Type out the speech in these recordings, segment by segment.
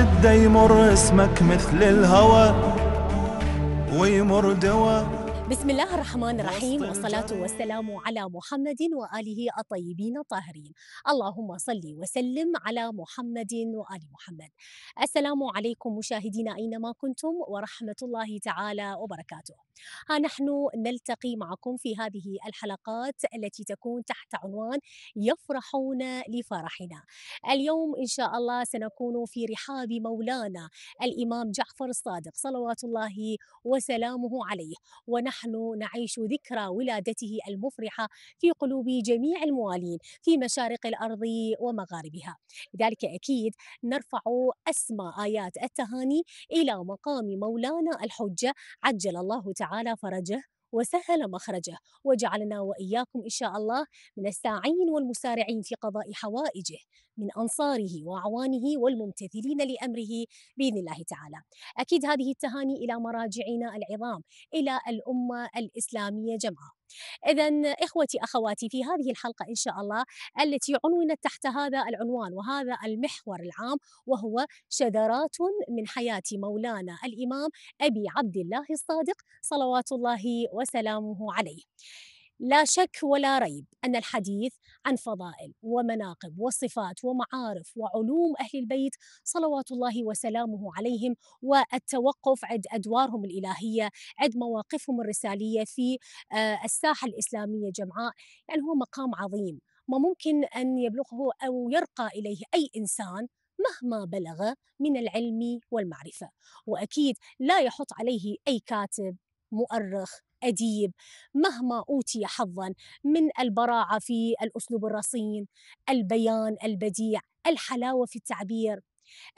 جدة يمر اسمك مثل الهوى ويمر دوا بسم الله الرحمن الرحيم والصلاة والسلام على محمد وآله الطيبين الطاهرين اللهم صل وسلم على محمد وآل محمد السلام عليكم مشاهدينا أينما كنتم ورحمة الله تعالى وبركاته ها نحن نلتقي معكم في هذه الحلقات التي تكون تحت عنوان يفرحون لفرحنا اليوم إن شاء الله سنكون في رحاب مولانا الإمام جعفر الصادق صلوات الله وسلامه عليه ونحن نعيش ذكرى ولادته المفرحة في قلوب جميع الموالين في مشارق الأرض ومغاربها لذلك أكيد نرفع أسمى آيات التهاني إلى مقام مولانا الحجة عجل الله تعالى تعالى فرجه وسهل مخرجه وجعلنا واياكم ان شاء الله من الساعين والمسارعين في قضاء حوائجه من انصاره واعوانه والممتثلين لامره باذن الله تعالى. اكيد هذه التهاني الى مراجعنا العظام الى الامه الاسلاميه جمعاء. إذا إخوتي أخواتي في هذه الحلقة إن شاء الله التي عنونت تحت هذا العنوان وهذا المحور العام وهو شذرات من حياة مولانا الإمام أبي عبد الله الصادق صلوات الله وسلامه عليه. لا شك ولا ريب أن الحديث عن فضائل ومناقب وصفات ومعارف وعلوم أهل البيت صلوات الله وسلامه عليهم والتوقف عند أدوارهم الإلهية عند مواقفهم الرسالية في آه، الساحة الإسلامية جمعاء يعني هو مقام عظيم ما ممكن أن يبلغه أو يرقى إليه أي إنسان مهما بلغ من العلم والمعرفة وأكيد لا يحط عليه أي كاتب مؤرخ أديب مهما أوتي حظا من البراعة في الأسلوب الرصين البيان البديع الحلاوة في التعبير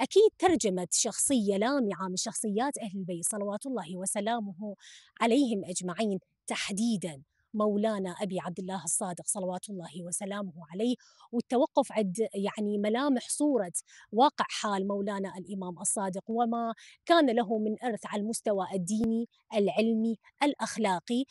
أكيد ترجمة شخصية لامعة من شخصيات أهل البيت صلوات الله وسلامه عليهم أجمعين تحديدا مولانا أبي عبد الله الصادق صلوات الله وسلامه عليه والتوقف عند يعني ملامح صورة واقع حال مولانا الإمام الصادق وما كان له من إرث على المستوى الديني العلمي الأخلاقي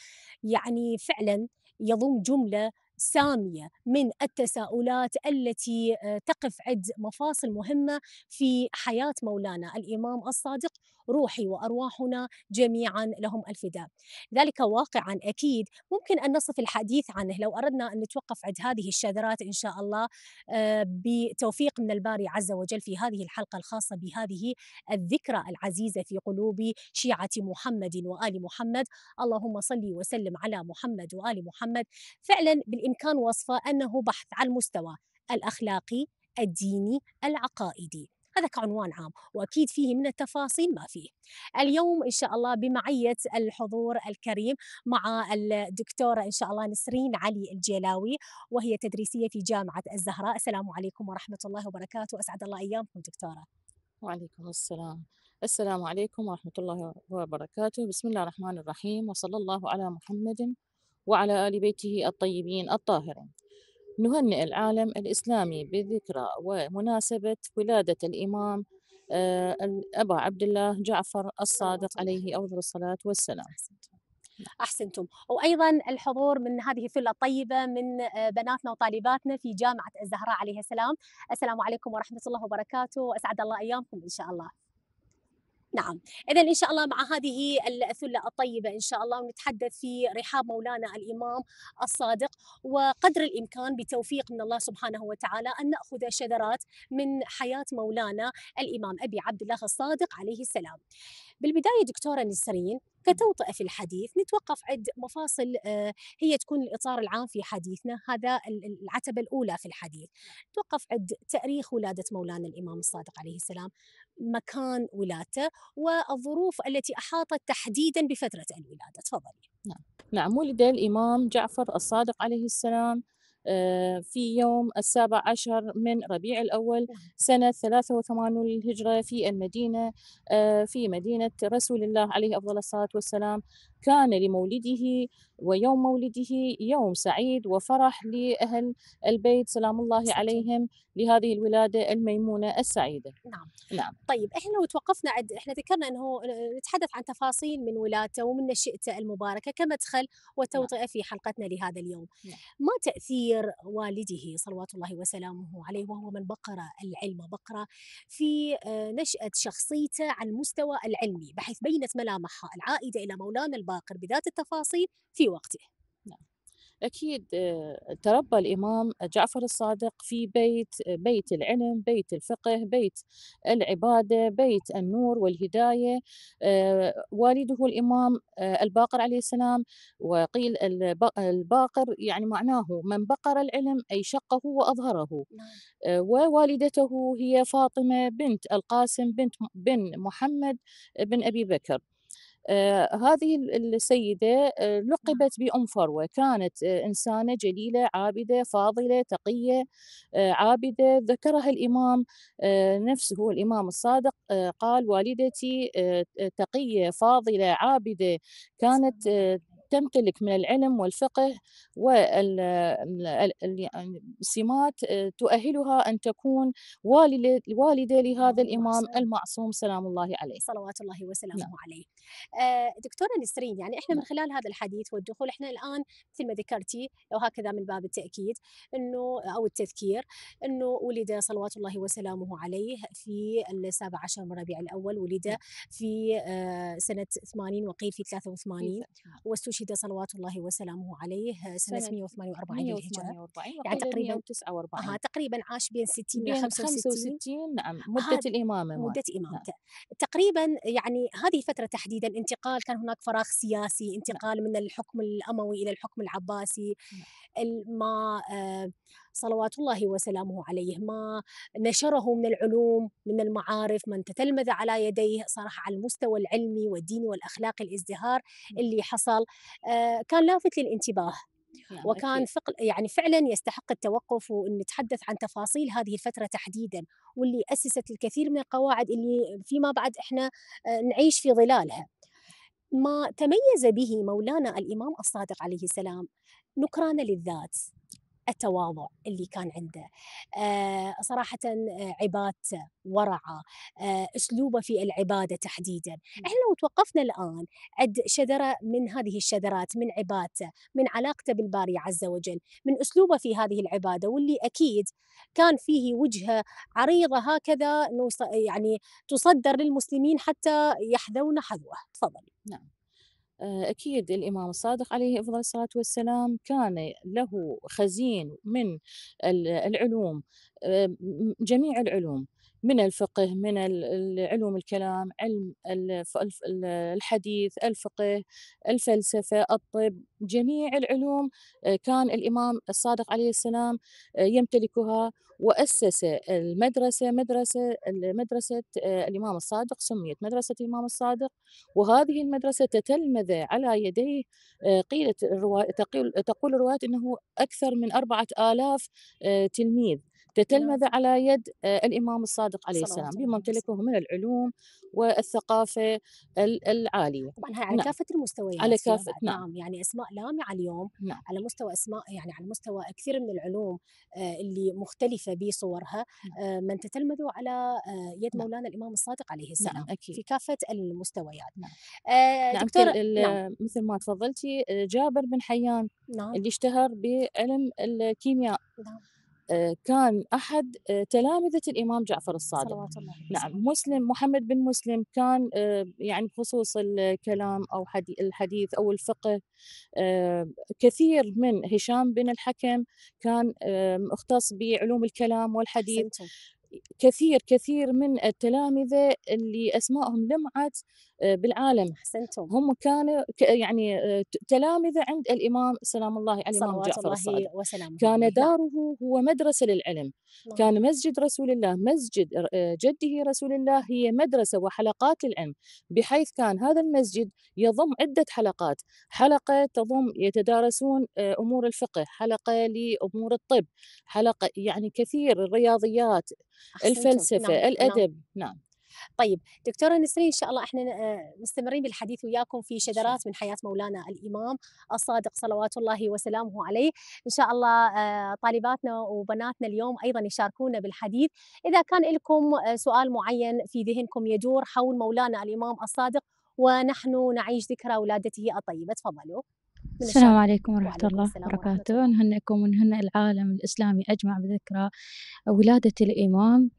يعني فعلا يضم جملة ساميه من التساؤلات التي آه، تقف عند مفاصل مهمه في حياه مولانا الامام الصادق روحي وارواحنا جميعا لهم الفداء. ذلك واقعا اكيد ممكن ان نصف الحديث عنه لو اردنا ان نتوقف عند هذه الشذرات ان شاء الله آه، بتوفيق من الباري عز وجل في هذه الحلقه الخاصه بهذه الذكرى العزيزه في قلوب شيعه محمد وال محمد، اللهم صل وسلم على محمد وال محمد. فعلا بالإمكان إن كان وصفه أنه بحث على المستوى الأخلاقي الديني العقائدي هذا كعنوان عام واكيد فيه من التفاصيل ما فيه. اليوم ان شاء الله بمعيه الحضور الكريم مع الدكتوره ان شاء الله نسرين علي الجيلاوي وهي تدريسيه في جامعه الزهراء، السلام عليكم ورحمه الله وبركاته، اسعد الله ايامكم دكتوره. وعليكم السلام. السلام عليكم ورحمه الله وبركاته، بسم الله الرحمن الرحيم وصلى الله على محمد وعلى آل بيته الطيبين الطاهرين نهنئ العالم الإسلامي بذكرى ومناسبة ولادة الإمام آه، أبا عبد الله جعفر الصادق عليه أفضل الصلاة والسلام احسنتم وايضا الحضور من هذه الفله الطيبه من آه، بناتنا وطالباتنا في جامعه الزهراء عليها السلام السلام عليكم ورحمه الله وبركاته واسعد الله ايامكم ان شاء الله نعم إذا إن شاء الله مع هذه الثلة الطيبة إن شاء الله ونتحدث في رحاب مولانا الإمام الصادق وقدر الإمكان بتوفيق من الله سبحانه وتعالى أن نأخذ شذرات من حياة مولانا الإمام أبي عبد الله الصادق عليه السلام بالبدايه دكتوره نسرين كتوطئ في الحديث نتوقف عند مفاصل آه، هي تكون الاطار العام في حديثنا هذا العتبه الاولى في الحديث نتوقف عند تاريخ ولاده مولانا الامام الصادق عليه السلام مكان ولادته والظروف التي احاطت تحديدا بفتره الولاده تفضلي نعم نعم ولد الامام جعفر الصادق عليه السلام آه، في يوم السابع عشر من ربيع الأول نعم. سنة 83 للهجرة في المدينة آه، في مدينة رسول الله عليه أفضل الصلاة والسلام كان لمولده ويوم مولده يوم سعيد وفرح لأهل البيت سلام الله عليهم لهذه الولادة الميمونة السعيدة نعم نعم طيب احنا لو توقفنا احنا ذكرنا انه آه، نتحدث عن تفاصيل من ولادته ومن نشئته المباركة كمدخل نعم. وتوطئة نعم. في حلقتنا لهذا اليوم نعم. ما تأثير تقدير والده صلوات الله وسلامه عليه وهو من بقر العلم بقرة في آه، نشأة شخصيته على المستوى العلمي بحيث بينت ملامحها العائدة إلى مولانا الباقر بذات التفاصيل في وقته أكيد تربى الإمام جعفر الصادق في بيت بيت العلم بيت الفقه بيت العبادة بيت النور والهداية آه، والده الإمام آه، الباقر عليه السلام وقيل الباقر يعني معناه من بقر العلم أي شقه وأظهره نعم. آه، ووالدته هي فاطمة بنت القاسم بنت بن محمد بن أبي بكر آه، هذه السيدة آه، نعم. لقبت بأم فروة كانت آه، إنسانة جليلة عابدة فاضلة تقية عابدة ذكرها الإمام نفسه هو الإمام الصادق قال والدتي تقية فاضلة عابدة كانت تمتلك من العلم والفقه والسمات يعني آه، تؤهلها أن تكون والدة لهذا الإمام المعصوم سلام الله عليه صلوات الله وسلامه نعم. عليه آه، دكتورة نسرين يعني إحنا من نعم. خلال هذا الحديث والدخول إحنا الآن مثل ما ذكرتي أو هكذا من باب التأكيد أنه أو التذكير أنه ولد صلوات الله وسلامه عليه في السابع عشر من ربيع الأول ولد نعم. في آه، سنة 80 وقيل في 83 نعم. واستشهد شهد صلوات الله وسلامه عليه آه، سنة, 148 للهجرة يعني تقريبا 149 آه تقريبا عاش بين 60 ل 65 نعم مدة الإمامة مدة إمامته نعم. تقريبا يعني هذه الفترة تحديدا انتقال كان هناك فراغ سياسي نعم. انتقال نعم. من الحكم الأموي إلى الحكم العباسي نعم. ما آه صلوات الله وسلامه عليه ما نشره من العلوم من المعارف من تتلمذ على يديه صراحة على المستوى العلمي والديني والأخلاقي الازدهار اللي حصل آه، كان لافت للانتباه وكان فقل يعني فعلا يستحق التوقف وان نتحدث عن تفاصيل هذه الفتره تحديدا واللي اسست الكثير من القواعد اللي فيما بعد احنا آه، نعيش في ظلالها. ما تميز به مولانا الامام الصادق عليه السلام نكران للذات التواضع اللي كان عنده آه، صراحة آه، عبادته ورعه آه، أسلوبه في العبادة تحديدا إحنا لو توقفنا الآن عند شذرة من هذه الشذرات من عبادته من علاقته بالباري عز وجل من أسلوبه في هذه العبادة واللي أكيد كان فيه وجهة عريضة هكذا يعني تصدر للمسلمين حتى يحذون حذوه تفضل نعم آه، أكيد الإمام الصادق عليه أفضل الصلاة والسلام كان له خزين من العلوم آه، جميع العلوم من الفقه من علوم الكلام علم الحديث الفقه الفلسفة الطب جميع العلوم آه، كان الإمام الصادق عليه السلام آه، يمتلكها وأسس المدرسة مدرسة مدرسة آه، الإمام الصادق سميت مدرسة الإمام الصادق وهذه المدرسة تتلمذ على يديه قيلة تقول الروايات أنه أكثر من أربعة آلاف تلميذ تتلمذ نعم. على يد آه، الإمام الصادق عليه السلام بما امتلكه من العلوم والثقافة العالية طبعا هاي على نعم. كافة المستويات على كافة نعم. نعم يعني أسماء لامعة اليوم نعم. على مستوى أسماء يعني على مستوى كثير من العلوم آه، اللي مختلفة بصورها نعم. آه، من تتلمذوا على يد نعم. مولانا الإمام الصادق عليه السلام نعم. أكيد. في كافة المستويات نعم. آه نعم. دكتور نعم. مثل ما تفضلتي جابر بن حيان نعم. اللي اشتهر بعلم الكيمياء نعم. آه، كان أحد آه، تلامذة الإمام جعفر الصادق صلوات الله نعم مسلم محمد بن مسلم كان آه، يعني بخصوص الكلام أو الحديث أو الفقه كثير من هشام بن الحكم كان مختص بعلوم الكلام والحديث كثير كثير من التلامذة اللي أسمائهم لمعت آه، بالعالم احسنتم هم كانوا يعني آه، تلامذه عند الامام سلام الله عليه الامام جعفر الصادق وسلامه كان نعم. داره هو مدرسه للعلم الله. نعم. كان مسجد رسول الله مسجد آه، جده رسول الله هي مدرسه وحلقات للعلم بحيث كان هذا المسجد يضم عده حلقات حلقه تضم يتدارسون امور الفقه حلقه لامور الطب حلقه يعني كثير الرياضيات الفلسفه نعم. نعم. الادب نعم. نعم. طيب دكتوره نسرين ان شاء الله احنا آه، مستمرين بالحديث وياكم في شذرات من حياه مولانا الامام الصادق صلوات الله وسلامه عليه ان شاء الله آه، طالباتنا وبناتنا اليوم ايضا يشاركونا بالحديث اذا كان لكم آه، سؤال معين في ذهنكم يدور حول مولانا الامام الصادق ونحن نعيش ذكرى ولادته الطيبه تفضلوا السلام عليكم ورحمة الله وبركاته نهنئكم ونهنئ العالم الإسلامي أجمع بذكرى ولادة الإمام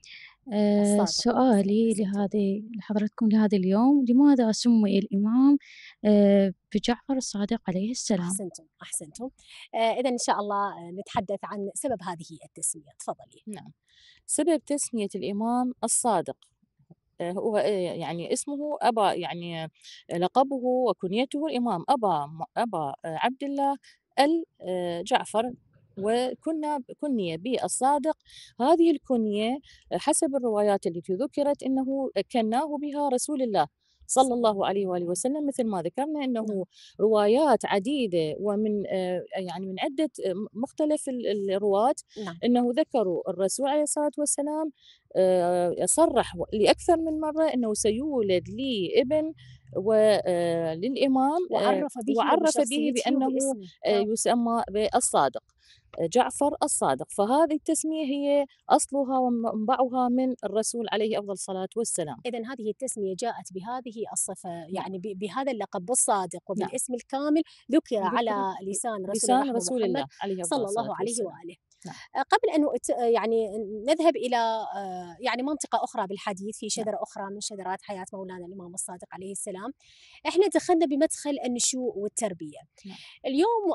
آه، سؤالي لهذه لحضرتكم لهذا اليوم لماذا سمي الإمام آه، بجعفر الصادق عليه السلام؟ أحسنتم أحسنتم آه، إذا إن شاء الله آه، نتحدث عن سبب هذه التسمية تفضلي نعم سبب تسمية الإمام الصادق آه، هو يعني اسمه أبا يعني لقبه وكنيته الإمام أبا أبا عبد الله الجعفر وكنا كني بالصادق هذه الكنية حسب الروايات التي ذكرت أنه كناه بها رسول الله صلى الله عليه واله وسلم مثل ما ذكرنا انه نعم. روايات عديده ومن آه، يعني من عده آه، مختلف الرواة نعم. انه ذكروا الرسول عليه الصلاه والسلام آه، صرح لاكثر من مره انه سيولد لي ابن وللامام وعرف به وعرف به بانه نعم. يسمى بالصادق جعفر الصادق فهذه التسمية هي أصلها ومنبعها من الرسول عليه أفضل الصلاة والسلام إذا هذه التسمية جاءت بهذه الصفة نعم. يعني بهذا اللقب الصادق نعم. وبالاسم الكامل ذكر على لسان رسول, لسان رسول الله عليه صلى الله عليه وآله نعم. آه، قبل أن آه، يعني نذهب إلى آه، يعني منطقة أخرى بالحديث في شذره نعم. أخرى من شذرات حياة مولانا الإمام الصادق عليه السلام احنا دخلنا بمدخل النشوء والتربية نعم. اليوم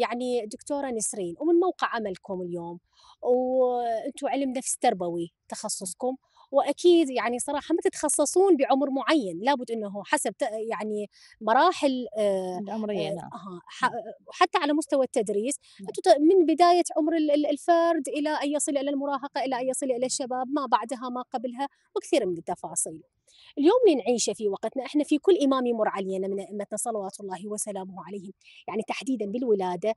يعني دكتورة نسرين ومن موقع عملكم اليوم وانتم علم نفس تربوي تخصصكم واكيد يعني صراحه ما تتخصصون بعمر معين لابد انه حسب يعني مراحل آه، العمريه آه،, يعني، آه. نعم. آه حتى على مستوى التدريس نعم. من بدايه عمر الفرد الى ان يصل الى المراهقه الى ان يصل الى الشباب ما بعدها ما قبلها وكثير من التفاصيل اليوم اللي نعيشه في وقتنا احنا في كل امام يمر علينا من ائمتنا صلوات الله وسلامه عليهم يعني تحديدا بالولاده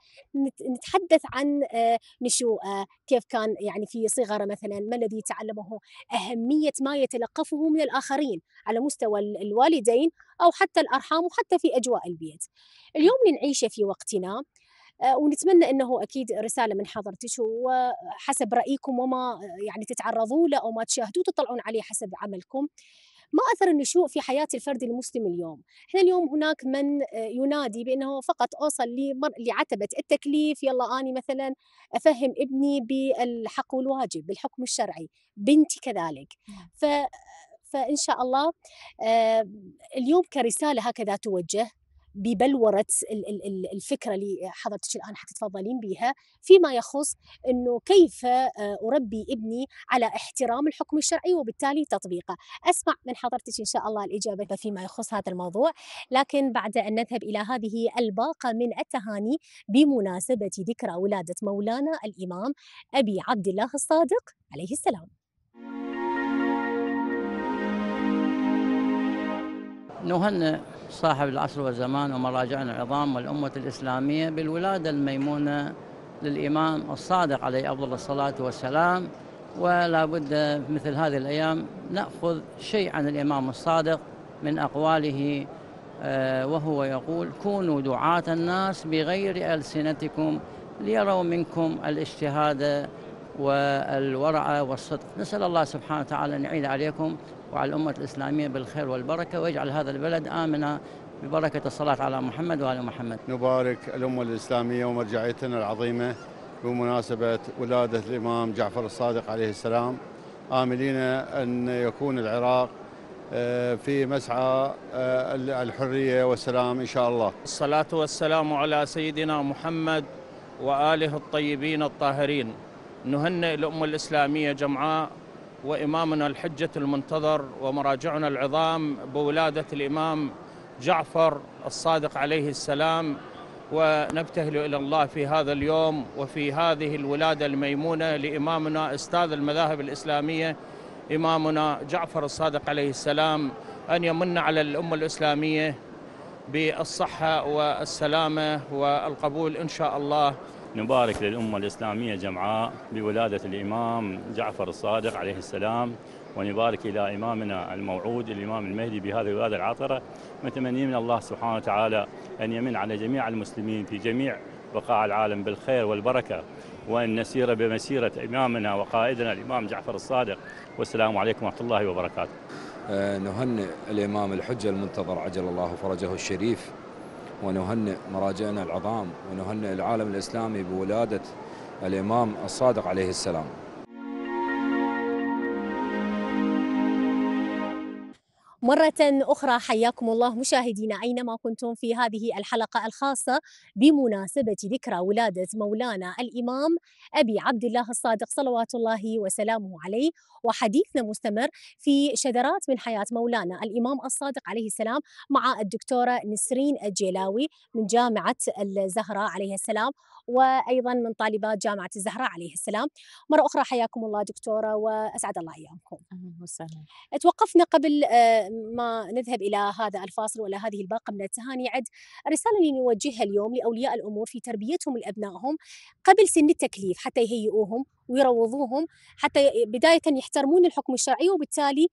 نتحدث عن آه، نشوءه كيف كان يعني في صغره مثلا ما الذي تعلمه اهميه ما يتلقفه من الاخرين على مستوى الوالدين او حتى الارحام وحتى في اجواء البيت اليوم اللي نعيشه في وقتنا آه، ونتمنى انه اكيد رساله من حضرتك وحسب رايكم وما يعني تتعرضوا له او ما تشاهدوه تطلعون عليه حسب عملكم ما أثر النشوء في حياة الفرد المسلم اليوم إحنا اليوم هناك من آه، ينادي بأنه فقط أوصل لعتبة التكليف يلا أني مثلا أفهم ابني بالحق والواجب بالحكم الشرعي بنتي كذلك نعم. ف فإن شاء الله آه، اليوم كرسالة هكذا توجه ببلوره الفكره اللي حضرتك الان حتتفضلين بها فيما يخص انه كيف آه، اربي ابني على احترام الحكم الشرعي وبالتالي تطبيقه اسمع من حضرتك ان شاء الله الاجابه فيما يخص هذا الموضوع لكن بعد ان نذهب الى هذه الباقه من التهاني بمناسبه ذكرى ولاده مولانا الامام ابي عبد الله الصادق عليه السلام نهنئ صاحب العصر والزمان ومراجعنا العظام والأمة الإسلامية بالولادة الميمونة للإمام الصادق عليه أفضل الصلاة والسلام ولا بد مثل هذه الأيام نأخذ شيء عن الإمام الصادق من أقواله آه، وهو يقول كونوا دعاة الناس بغير ألسنتكم ليروا منكم الاجتهاد والورع والصدق نسأل الله سبحانه وتعالى أن يعيد عليكم وعلى الأمة الإسلامية بالخير والبركة ويجعل هذا البلد آمنا ببركة الصلاة على محمد وآل محمد نبارك الأمة الإسلامية ومرجعيتنا العظيمة بمناسبة ولادة الإمام جعفر الصادق عليه السلام آملين أن يكون العراق آه، في مسعى آه، الحرية والسلام إن شاء الله الصلاة والسلام على سيدنا محمد وآله الطيبين الطاهرين نهنئ الأمة الإسلامية جمعاء وإمامنا الحجة المنتظر ومراجعنا العظام بولادة الإمام جعفر الصادق عليه السلام ونبتهل إلى الله في هذا اليوم وفي هذه الولادة الميمونة لإمامنا أستاذ المذاهب الإسلامية إمامنا جعفر الصادق عليه السلام أن يمن على الأمة الإسلامية بالصحة والسلامة والقبول إن شاء الله نبارك للأمة الإسلامية جمعاء بولادة الإمام جعفر الصادق عليه السلام ونبارك إلى إمامنا الموعود الإمام المهدي بهذه الولادة العطرة متمنين من الله سبحانه وتعالى أن يمن على جميع المسلمين في جميع بقاع العالم بالخير والبركة وأن نسير بمسيرة إمامنا وقائدنا الإمام جعفر الصادق والسلام عليكم ورحمة الله وبركاته آه، نهنئ الإمام الحجة المنتظر عجل الله فرجه الشريف ونهنئ مراجعنا العظام ونهنئ العالم الإسلامي بولادة الإمام الصادق عليه السلام مرة أخرى حياكم الله مشاهدينا أينما كنتم في هذه الحلقة الخاصة بمناسبة ذكرى ولادة مولانا الإمام أبي عبد الله الصادق صلوات الله وسلامه عليه وحديثنا مستمر في شذرات من حياة مولانا الإمام الصادق عليه السلام مع الدكتورة نسرين الجيلاوي من جامعة الزهراء عليه السلام وأيضا من طالبات جامعة الزهراء عليه السلام مرة أخرى حياكم الله دكتورة وأسعد الله أيامكم أهلا وسهلا توقفنا قبل آه، ما نذهب الى هذا الفاصل ولا هذه الباقه من التهاني عد الرساله اللي نوجهها اليوم لاولياء الامور في تربيتهم لابنائهم قبل سن التكليف حتى يهيئوهم ويروضوهم حتى بدايه يحترمون الحكم الشرعي وبالتالي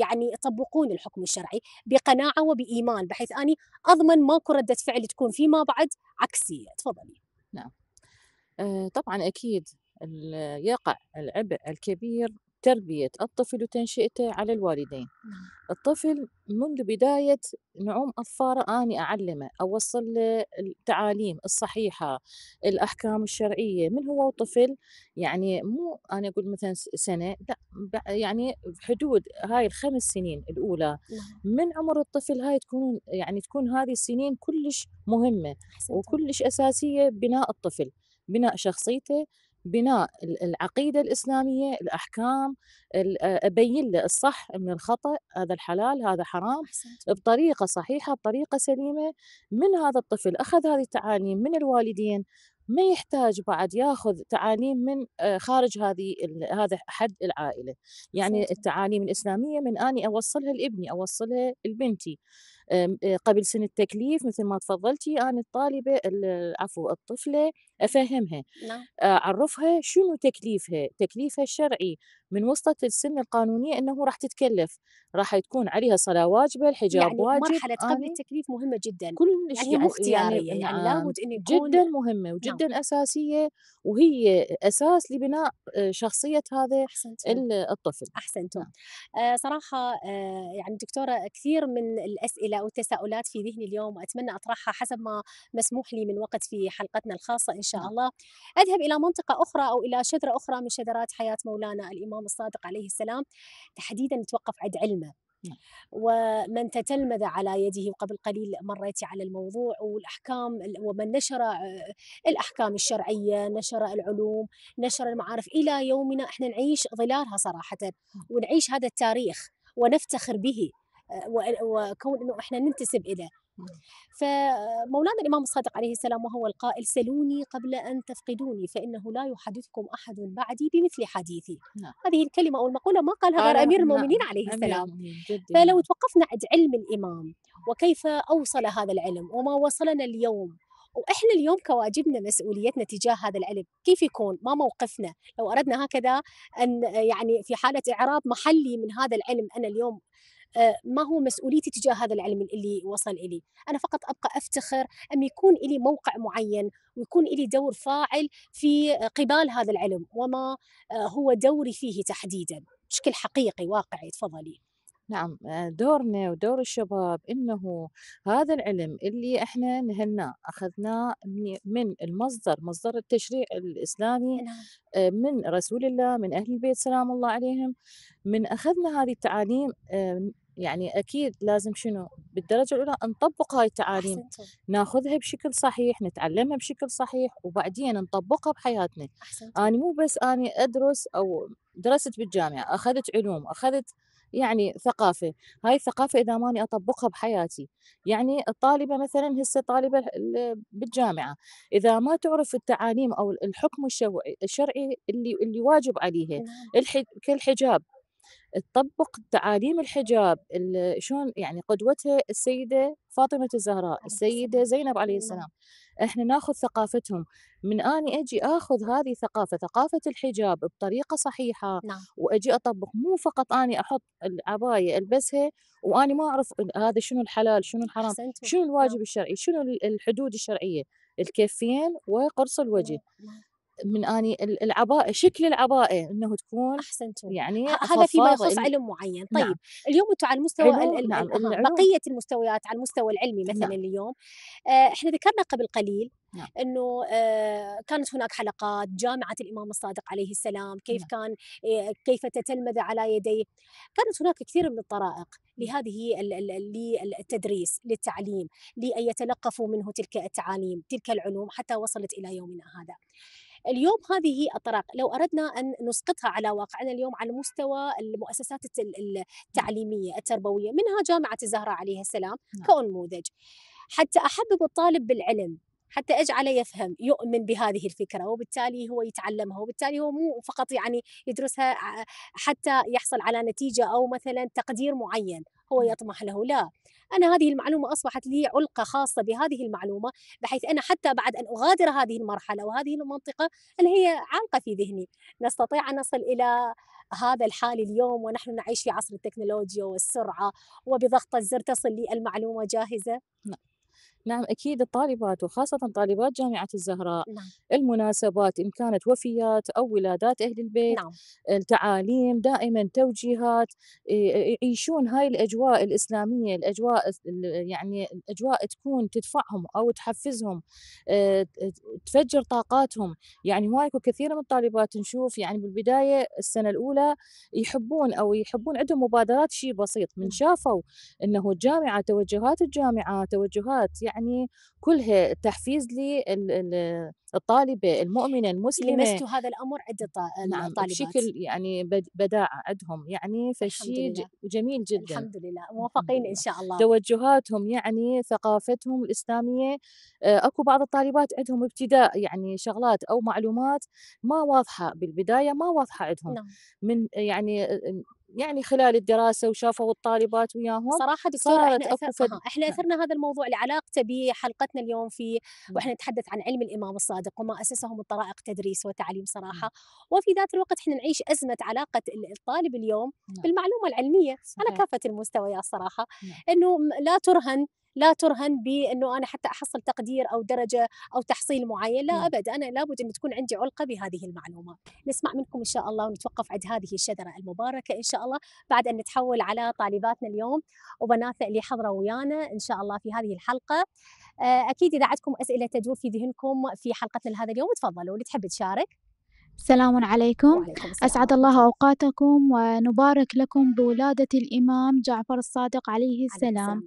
يعني يطبقون الحكم الشرعي بقناعه وبايمان بحيث اني اضمن ماكو رده فعل تكون فيما بعد عكسيه تفضلي نعم آه، طبعا اكيد يقع العبء الكبير تربية الطفل وتنشئته على الوالدين نعم. الطفل منذ بداية نعوم أظفاره أني أعلمه أوصل له التعاليم الصحيحة الأحكام الشرعية من هو وطفل يعني مو أنا أقول مثلا سنة لا يعني بحدود هاي الخمس سنين الأولى نعم. من عمر الطفل هاي تكون يعني تكون هذه السنين كلش مهمة وكلش أساسية بناء الطفل بناء شخصيته بناء العقيدة الإسلامية الأحكام أبين له الصح من الخطأ هذا الحلال هذا حرام أحسنت. بطريقة صحيحة بطريقة سليمة من هذا الطفل أخذ هذه التعاليم من الوالدين ما يحتاج بعد ياخذ تعاليم من خارج هذه هذا حد العائله يعني التعاليم الاسلاميه من اني اوصلها لابني اوصلها لبنتي آه، قبل سن التكليف مثل ما تفضلتي انا الطالبه عفوا الطفله افهمها نعم. آه، اعرفها شنو تكليفها تكليفها الشرعي من وصلت السن القانونيه انه راح تتكلف راح تكون عليها صلاه واجبه الحجاب يعني واجب مرحله قبل التكليف مهمه جدا كل يعني, يعني اختياريه يعني, يعني لابد ان يكون جدا مهمه نعم. وجدا نعم. اساسيه وهي اساس لبناء آه، شخصيه هذا أحسنتم. الطفل احسنتم نعم. آه صراحه آه يعني دكتوره كثير من الاسئله والتساؤلات في ذهني اليوم واتمنى اطرحها حسب ما مسموح لي من وقت في حلقتنا الخاصه ان شاء نعم. الله اذهب الى منطقه اخرى او الى شذره اخرى من شذرات حياه مولانا الامام الإمام الصادق عليه السلام تحديدا نتوقف عند علمه نعم. ومن تتلمذ على يده وقبل قليل مريت على الموضوع والأحكام ومن نشر آه، الأحكام الشرعية نشر العلوم نشر المعارف إلى يومنا إحنا نعيش ظلالها صراحة نعم. ونعيش هذا التاريخ ونفتخر به آه، وكون أنه إحنا ننتسب إليه فمولانا الإمام الصادق عليه السلام وهو القائل سلوني قبل أن تفقدوني فإنه لا يحدثكم أحد بعدي بمثل حديثي نعم. هذه الكلمة أو المقولة ما قالها غير أمير نعم، المؤمنين عليه السلام نعم. فلو توقفنا عند علم الإمام وكيف أوصل هذا العلم وما وصلنا اليوم واحنا اليوم كواجبنا مسؤوليتنا تجاه هذا العلم، كيف يكون؟ ما موقفنا؟ لو اردنا هكذا ان يعني في حاله اعراب محلي من هذا العلم انا اليوم آه، ما هو مسؤوليتي تجاه هذا العلم اللي وصل إلي أنا فقط أبقى أفتخر أن يكون إلي موقع معين ويكون إلي دور فاعل في قبال هذا العلم وما آه، هو دوري فيه تحديدا بشكل حقيقي واقعي تفضلي نعم آه، دورنا ودور الشباب انه هذا العلم اللي احنا نهلناه اخذناه من المصدر مصدر التشريع الاسلامي نعم. آه، من رسول الله من اهل البيت سلام الله عليهم من اخذنا هذه التعاليم آه، يعني اكيد لازم شنو بالدرجه الاولى نطبق هاي التعاليم أحسنتم. ناخذها بشكل صحيح نتعلمها بشكل صحيح وبعدين نطبقها بحياتنا أحسنتم. انا مو بس اني ادرس او درست بالجامعه اخذت علوم اخذت يعني ثقافه هاي الثقافه اذا ماني اطبقها بحياتي يعني الطالبه مثلا هسه طالبه بالجامعه اذا ما تعرف التعاليم او الحكم الشرعي اللي اللي واجب عليها كالحجاب تطبق تعاليم الحجاب شلون يعني قدوتها السيده فاطمه الزهراء السيده زينب عليه السلام احنا ناخذ ثقافتهم من اني اجي اخذ هذه ثقافه ثقافه الحجاب بطريقه صحيحه نعم. واجي اطبق مو فقط اني احط العبايه البسها واني ما اعرف هذا شنو الحلال شنو الحرام شنو الواجب نعم. الشرعي شنو الحدود الشرعيه الكفين وقرص الوجه نعم. نعم. من اني العباءه شكل العباءه انه تكون احسنت يعني هذا فيما يخص علم معين طيب نعم. اليوم انتم على المستوى علوم. ال نعم. بقيه المستويات على المستوى العلمي مثلا نعم. اليوم آه، احنا ذكرنا قبل قليل نعم. انه آه، كانت هناك حلقات جامعه الامام الصادق عليه السلام كيف نعم. كان آه، كيف تتلمذ على يديه كانت هناك كثير من الطرائق نعم. لهذه للتدريس للتعليم لان يتلقفوا منه تلك التعاليم تلك العلوم حتى وصلت الى يومنا هذا اليوم هذه الطرق لو أردنا أن نسقطها على واقعنا اليوم على مستوى المؤسسات نعم. التعليمية التربوية منها جامعة الزهراء عليها السلام نعم. كنموذج حتى أحبب الطالب بالعلم حتى اجعله يفهم يؤمن بهذه الفكره وبالتالي هو يتعلمها وبالتالي هو مو فقط يعني يدرسها آه، حتى يحصل على نتيجه او مثلا تقدير معين هو نعم. يطمح له لا انا هذه المعلومه اصبحت لي علقه خاصه بهذه المعلومه بحيث انا حتى بعد ان اغادر هذه المرحله وهذه المنطقه انا هي عالقه في ذهني نستطيع ان نصل الى هذا الحال اليوم ونحن نعيش في عصر التكنولوجيا والسرعه وبضغط الزر تصل لي المعلومه جاهزه لا. نعم. نعم أكيد الطالبات وخاصة طالبات جامعة الزهراء نعم. المناسبات إن كانت وفيات أو ولادات أهل البيت نعم. التعاليم دائما توجيهات يعيشون هاي الأجواء الإسلامية الأجواء يعني الأجواء تكون تدفعهم أو تحفزهم آه، تفجر طاقاتهم يعني هوايك كثير من الطالبات نشوف يعني بالبداية السنة الأولى يحبون أو يحبون عندهم مبادرات شيء بسيط من نعم. شافوا أنه الجامعة توجهات الجامعة توجهات يعني يعني كلها تحفيز للطالبه المؤمنه المسلمه لمستوا هذا الامر عند نعم بشكل يعني بداعه عندهم يعني فشيء جميل جدا الحمد لله موفقين ان شاء الله توجهاتهم يعني ثقافتهم الاسلاميه آه، اكو بعض الطالبات عندهم ابتداء يعني شغلات او معلومات ما واضحه بالبدايه ما واضحه عندهم نعم. من يعني يعني خلال الدراسه وشافوا الطالبات وياهم صراحه دكتور احنا أثر... فد... احنا نعم. اثرنا هذا الموضوع لعلاقته بحلقتنا اليوم في نعم. واحنا نتحدث عن علم الامام الصادق وما اسسه من طرائق تدريس وتعليم صراحه نعم. وفي ذات الوقت احنا نعيش ازمه علاقه الطالب اليوم بالمعلومه العلميه صحيح. على كافه المستويات صراحه انه لا ترهن لا ترهن بانه انا حتى احصل تقدير او درجه او تحصيل معين لا ابدا انا لابد ان تكون عندي علقه بهذه المعلومات نسمع منكم ان شاء الله ونتوقف عند هذه الشجره المباركه ان شاء الله بعد ان نتحول على طالباتنا اليوم وبناتنا اللي حضروا ويانا ان شاء الله في هذه الحلقه آه، اكيد اذا عندكم اسئله تدور في ذهنكم في حلقتنا لهذا اليوم تفضلوا اللي تحب تشارك السلام عليكم أسعد الله أوقاتكم ونبارك لكم بولادة الإمام جعفر الصادق عليه السلام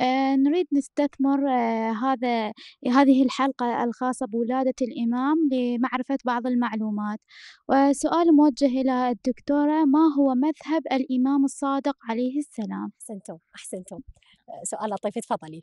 آه نريد نستثمر آه هذا هذه الحلقة الخاصة بولادة الإمام لمعرفة بعض المعلومات وسؤال موجه إلى الدكتورة ما هو مذهب الإمام الصادق عليه السلام أحسنتم أحسنتم آه، سؤال لطيف تفضلي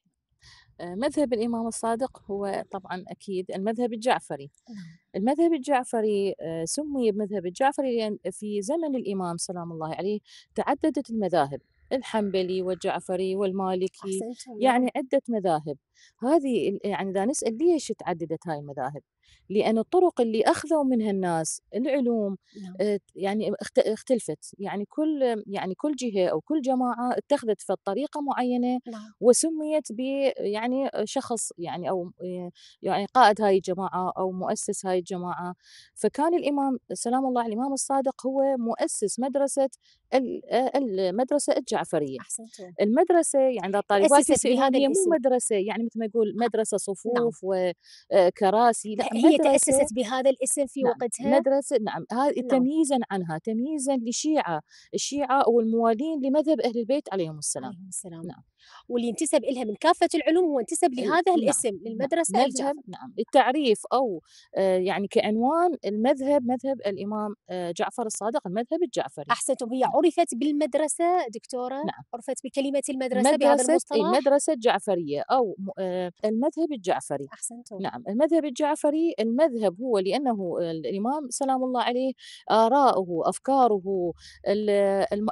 آه، مذهب الإمام الصادق هو طبعا أكيد المذهب الجعفري نعم. المذهب الجعفري آه، سمي بمذهب الجعفري لأن في زمن الإمام سلام الله عليه تعددت المذاهب الحنبلي والجعفري والمالكي نعم. يعني عدة مذاهب هذه يعني إذا نسأل ليش تعددت هاي المذاهب لأن الطرق اللي أخذوا منها الناس العلوم نعم. آه، يعني اختلفت يعني كل يعني كل جهة أو كل جماعة اتخذت في طريقة معينة نعم. وسميت ب يعني شخص يعني أو آه، يعني قائد هاي الجماعة أو مؤسس هاي الجماعة فكان الإمام سلام الله على الإمام الصادق هو مؤسس مدرسة آه، المدرسة الجعفرية أحسنت. المدرسة يعني طالبات هي مو مدرسة يعني مثل ما يقول نعم. مدرسة صفوف نعم. وكراسي لا يعني هي تأسست بهذا الاسم في نعم وقتها مدرسة نعم هذا نعم. تمييزا عنها تمييزا لشيعة الشيعة أو الموالين لمذهب أهل البيت عليهم السلام عليهم السلام نعم واللي انتسب إلها من كافة العلوم هو انتسب لهذا نعم. الاسم نعم. للمدرسة نعم. مذهب نعم التعريف أو آه، يعني كعنوان المذهب مذهب الإمام آه، جعفر الصادق المذهب الجعفري أحسنتم هي نعم. عرفت بالمدرسة دكتورة نعم. عرفت بكلمة المدرسة, مدرسة بهذا المصطلح المدرسة الجعفرية أو آه، المذهب الجعفري أحسنتم نعم المذهب الجعفري المذهب هو لأنه الإمام سلام الله عليه آراؤه أفكاره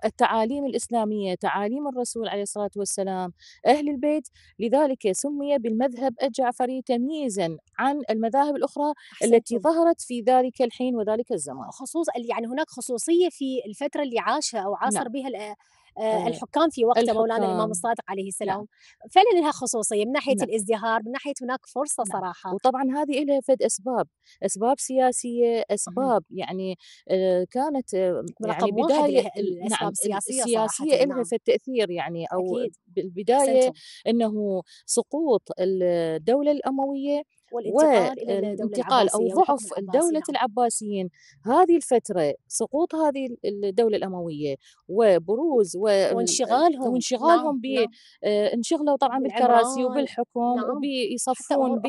التعاليم الإسلامية تعاليم الرسول عليه الصلاة والسلام أهل البيت لذلك سمي بالمذهب الجعفري تمييزا عن المذاهب الأخرى أحسنتم. التي ظهرت في ذلك الحين وذلك الزمان خصوص يعني هناك خصوصية في الفترة اللي عاشها أو عاصر نعم. بها آه، إيه. الحكام في الحكام. مولانا الامام الصادق عليه نعم. السلام نعم. فعلا لها خصوصيه من ناحيه نعم. الازدهار من ناحيه هناك فرصه نعم. صراحه وطبعا هذه لها فد اسباب اسباب سياسيه اسباب مم. يعني آه، كانت آه، يعني بدايه نعم، الاسباب نعم السياسيه السياسيه لها نعم. فد تاثير يعني او أكيد. بالبدايه انه سقوط الدوله الامويه والانتقال أو ضعف دولة العباسيين هذه الفترة سقوط هذه الدولة الأموية وبروز وانشغالهم وانشغالهم بانشغلوا نعم، نعم. آه، انشغلوا طبعا بالكراسي وبالحكم نعم، وبيصفون ب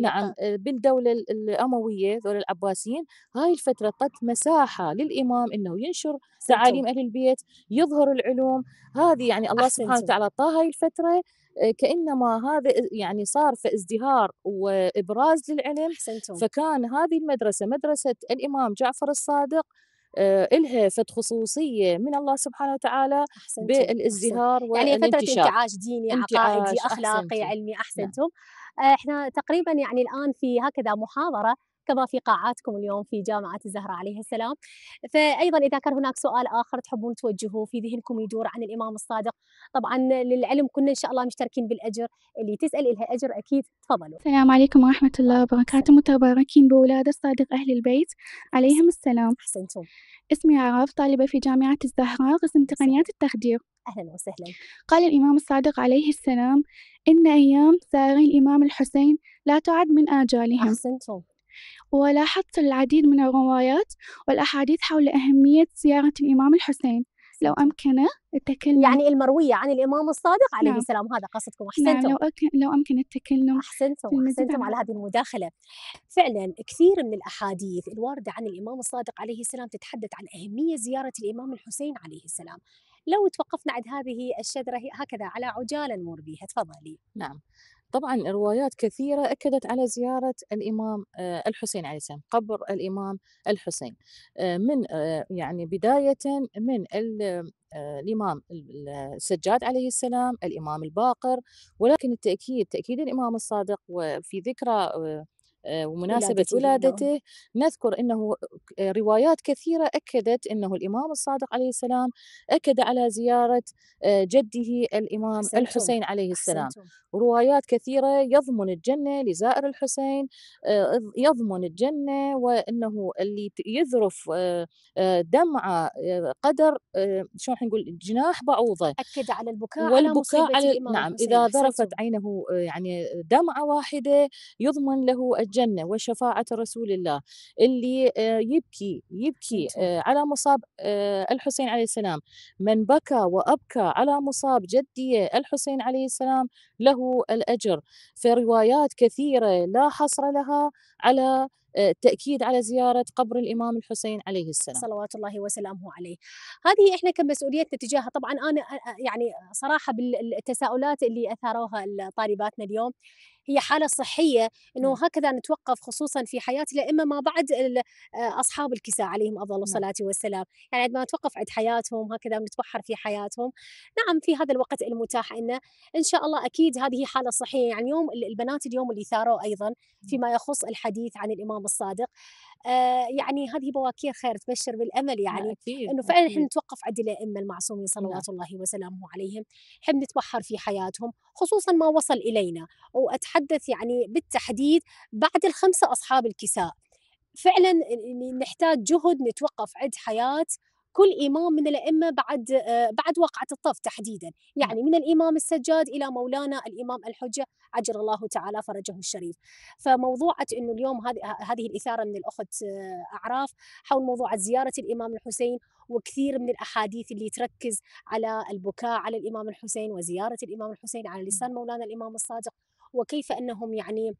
نعم آه، بالدولة الأموية ذول العباسيين هاي الفترة طت مساحة للإمام أنه ينشر تعاليم أهل البيت يظهر العلوم هذه يعني الله سبحانه وتعالى طه هاي الفترة كانما هذا يعني صار في ازدهار وابراز للعلم حسنتم. فكان هذه المدرسه مدرسه الامام جعفر الصادق آه، إلها فد خصوصية من الله سبحانه وتعالى أحسنتم. بالازدهار يعني فترة انتعاش ديني عقائدي أخلاقي نعم. أحسنتم. علمي أحسنتم نعم. احنا تقريبا يعني الآن في هكذا محاضرة كما في قاعاتكم اليوم في جامعة الزهراء عليها السلام فأيضا إذا كان هناك سؤال آخر تحبون توجهوه في ذهنكم يدور عن الإمام الصادق طبعا للعلم كنا إن شاء الله مشتركين بالأجر اللي تسأل إلها أجر أكيد تفضلوا السلام عليكم ورحمة الله وبركاته متباركين بولادة الصادق أهل البيت عليهم السلام أحسنتم اسمي عراف طالبة في جامعة الزهراء قسم تقنيات التخدير أهلا وسهلا قال الإمام الصادق عليه السلام إن أيام ساري الإمام الحسين لا تعد من آجالهم أحسنتم ولاحظت العديد من الروايات والأحاديث حول أهمية زيارة الإمام الحسين لو أمكن التكلم يعني المروية عن الإمام الصادق عليه نعم. السلام هذا قصدكم أحسنتم نعم لو, أك... لو أمكن التكلم أحسنتم أحسنتم على هذه المداخلة فعلا كثير من الأحاديث الواردة عن الإمام الصادق عليه السلام تتحدث عن أهمية زيارة الإمام الحسين عليه السلام لو توقفنا عند هذه الشذرة هكذا على عجالة نمر بها تفضلي نعم طبعا روايات كثيرة أكدت على زيارة الإمام آه، الحسين عليه السلام قبر الإمام الحسين آه، من آه، يعني بداية من الإمام السجاد عليه السلام الإمام الباقر ولكن التأكيد تأكيد الإمام الصادق وفي ذكرى آه، ومناسبة ولادته نذكر أنه آه، روايات كثيرة أكدت أنه الإمام الصادق عليه السلام أكد على زيارة آه، جده الإمام حسنتم. الحسين عليه السلام حسنتم. روايات كثيرة يضمن الجنة لزائر الحسين يضمن الجنة وأنه اللي يذرف دمعة قدر شلون نقول جناح بعوضة أكد على البكاء والبكاء على, على الإمام نعم إذا ذرفت عينه يعني دمعة واحدة يضمن له الجنة وشفاعة رسول الله اللي آه، يبكي يبكي آه، على مصاب آه، الحسين عليه السلام من بكى وأبكى على مصاب جدي الحسين عليه السلام له الأجر في روايات كثيرة لا حصر لها على التأكيد على زيارة قبر الإمام الحسين عليه السلام صلوات الله وسلامه عليه هذه إحنا كمسؤوليتنا تجاهها طبعا أنا يعني صراحة بالتساؤلات اللي أثاروها طالباتنا اليوم هي حاله صحيه انه إمم. هكذا نتوقف خصوصا في لا اما ما بعد آه، اصحاب الكساء عليهم افضل الصلاه نعم. والسلام يعني عندما نتوقف عند حياتهم هكذا نتبحر في حياتهم نعم في هذا الوقت المتاح لنا ان شاء الله اكيد هذه حاله صحيه يعني يوم البنات اليوم اللي ثاروا ايضا إمم. فيما يخص الحديث عن الامام الصادق آه، يعني هذه بواكير خير تبشر بالامل يعني انه فعلا احنا نتوقف عند الائمه المعصومين نعم. صلوات الله وسلامه عليهم احنا نتبحر في حياتهم خصوصا ما وصل الينا واتحدث يعني بالتحديد بعد الخمسه اصحاب الكساء فعلا نحتاج جهد نتوقف عند حياه كل إمام من الأئمة بعد آه، بعد وقعة الطف تحديدا نعم. يعني من الإمام السجاد إلى مولانا الإمام الحجة عجل الله تعالى فرجه الشريف فموضوعة أنه اليوم هذه الإثارة من الأخت آه، أعراف حول موضوع زيارة الإمام الحسين وكثير من الأحاديث اللي تركز على البكاء على الإمام الحسين وزيارة الإمام الحسين على نعم. لسان مولانا الإمام الصادق وكيف أنهم يعني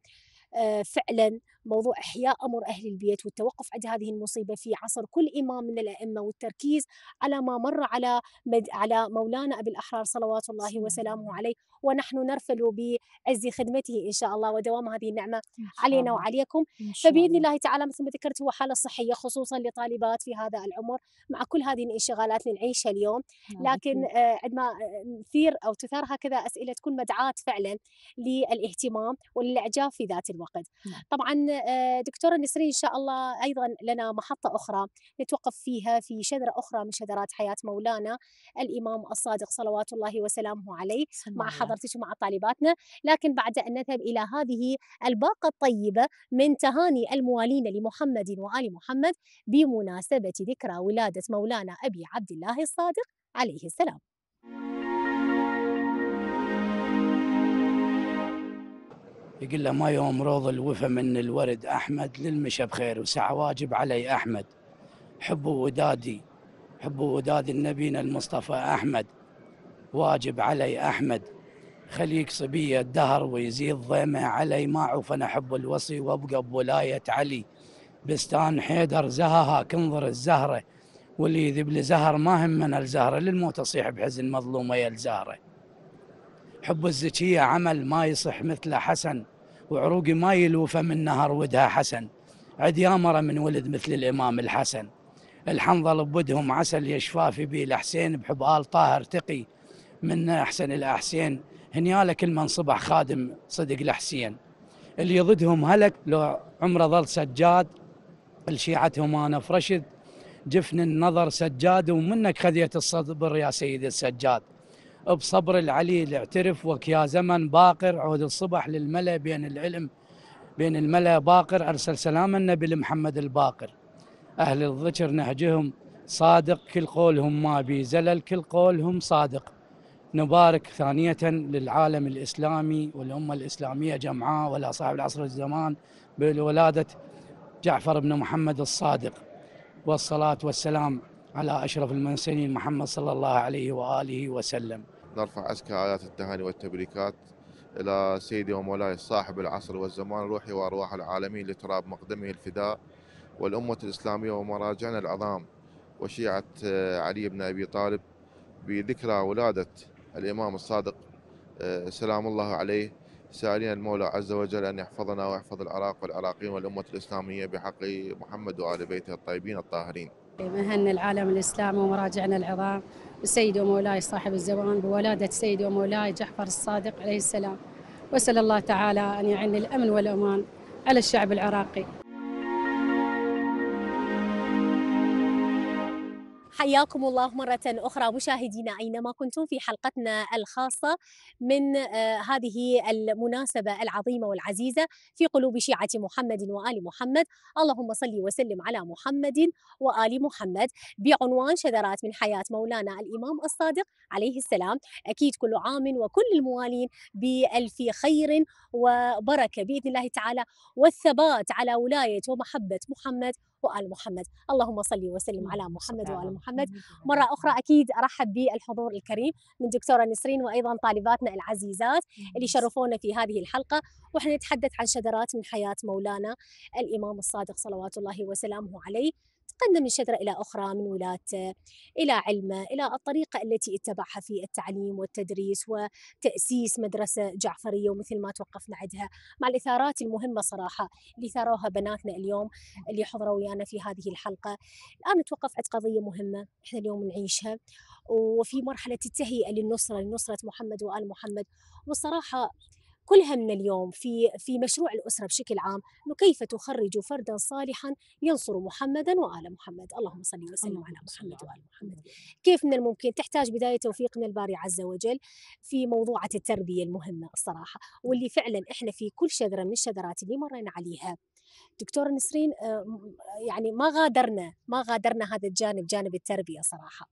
آه، فعلا موضوع إحياء أمر أهل البيت والتوقف عند هذه المصيبة في عصر كل إمام من الأئمة والتركيز على ما مر على مد... على مولانا أبي الأحرار صلوات الله وسلامه عليه ونحن نرفل بعز خدمته إن شاء الله ودوام هذه النعمة علينا وعليكم فبإذن الله تعالى مثل ما ذكرت هو حالة صحية خصوصا لطالبات في هذا العمر مع كل هذه الانشغالات اللي نعيشها اليوم لكن آه، عندما آه، نثير أو تثار هكذا أسئلة تكون مدعاة فعلا للاهتمام وللإعجاب في ذات الوقت الوقت نعم. طبعا آه، دكتورة نسرين إن شاء الله أيضا لنا محطة أخرى نتوقف فيها في شذرة أخرى من شذرات حياة مولانا الإمام الصادق صلوات الله وسلامه عليه مع حضرتك ومع طالباتنا لكن بعد أن نذهب إلى هذه الباقة الطيبة من تهاني الموالين لمحمد وآل محمد بمناسبة ذكرى ولادة مولانا أبي عبد الله الصادق عليه السلام. يقول له ما يوم روض الوفا من الورد أحمد للمشى بخير وسع واجب علي أحمد حبوا ودادي حبوا وداد النبينا المصطفى أحمد واجب علي أحمد خليك صبية الدهر ويزيد ضيمة علي ما عوف أنا حب الوصي وابقى بولاية علي بستان حيدر زهها كنظر الزهرة واللي يذب زهر ما همنا الزهرة للموت أصيح بحزن مظلومة يا الزهرة حب الزكية عمل ما يصح مثل حسن وعروقي ما يلوفه من نهر ودها حسن عد مرة من ولد مثل الإمام الحسن الحنظل بودهم عسل يشفافي بي الحسين بحبال طاهر تقي من أحسن الأحسين هنياله كل من صبح خادم صدق الحسين اللي ضدهم هلك لو عمره ظل سجاد لشيعتهم أنا فرشد جفن النظر سجاد ومنك خذيت الصبر يا سيد السجاد بصبر العليل اعترف وك يا زمن باقر عود الصبح للملا بين العلم بين الملا باقر أرسل سلام النبي لمحمد الباقر أهل الذكر نهجهم صادق كل قولهم ما بي زلل كل قولهم صادق نبارك ثانية للعالم الإسلامي والأمة الإسلامية جمعاء ولا صاحب العصر الزمان بولادة جعفر بن محمد الصادق والصلاة والسلام على أشرف المنسنين محمد صلى الله عليه وآله وسلم نرفع أزكى آيات التهاني والتبريكات إلى سيدي ومولاي صاحب العصر والزمان روحي وأرواح العالمين لتراب مقدمه الفداء والأمة الإسلامية ومراجعنا العظام وشيعة آه، علي بن أبي طالب بذكرى ولادة الإمام الصادق آه، سلام الله عليه سالين المولى عز وجل أن يحفظنا ويحفظ العراق والعراقيين والأمة الإسلامية بحق محمد وآل بيته الطيبين الطاهرين مهن العالم الإسلامي ومراجعنا العظام السيد ومولاي صاحب الزمان بولادة سيد ومولاي جعفر الصادق عليه السلام وأسأل الله تعالى أن يعني الأمن والأمان على الشعب العراقي حياكم الله مرة أخرى مشاهدينا أينما كنتم في حلقتنا الخاصة من آه، هذه المناسبة العظيمة والعزيزة في قلوب شيعة محمد وآل محمد اللهم صل وسلم على محمد وآل محمد بعنوان شذرات من حياة مولانا الإمام الصادق عليه السلام أكيد كل عام وكل الموالين بألف خير وبركة بإذن الله تعالى والثبات على ولاية ومحبة محمد وآل محمد اللهم صل وسلم على محمد وآل محمد مرة أخرى أكيد أرحب بالحضور الكريم من دكتورة نسرين وأيضا طالباتنا العزيزات اللي شرفونا في هذه الحلقة ونحن نتحدث عن شذرات من حياة مولانا الإمام الصادق صلوات الله وسلامه عليه تقدم من شجرة إلى أخرى من ولاته إلى علمه إلى الطريقة التي اتبعها في التعليم والتدريس وتأسيس مدرسة جعفرية ومثل ما توقفنا عندها مع الإثارات المهمة صراحة اللي ثاروها بناتنا اليوم اللي حضروا ويانا في هذه الحلقة الآن نتوقف عند قضية مهمة إحنا اليوم نعيشها وفي مرحلة التهيئة للنصرة لنصرة محمد وآل محمد والصراحة كل همنا اليوم في في مشروع الاسره بشكل عام انه كيف تخرج فردا صالحا ينصر محمدا وال محمد، اللهم صل وسلم على محمد وال محمد. كيف من الممكن تحتاج بدايه توفيق من الباري عز وجل في موضوعه التربيه المهمه الصراحه، واللي فعلا احنا في كل شذره من الشذرات اللي مرينا عليها دكتورة نسرين آه، يعني ما غادرنا ما غادرنا هذا الجانب جانب التربية صراحة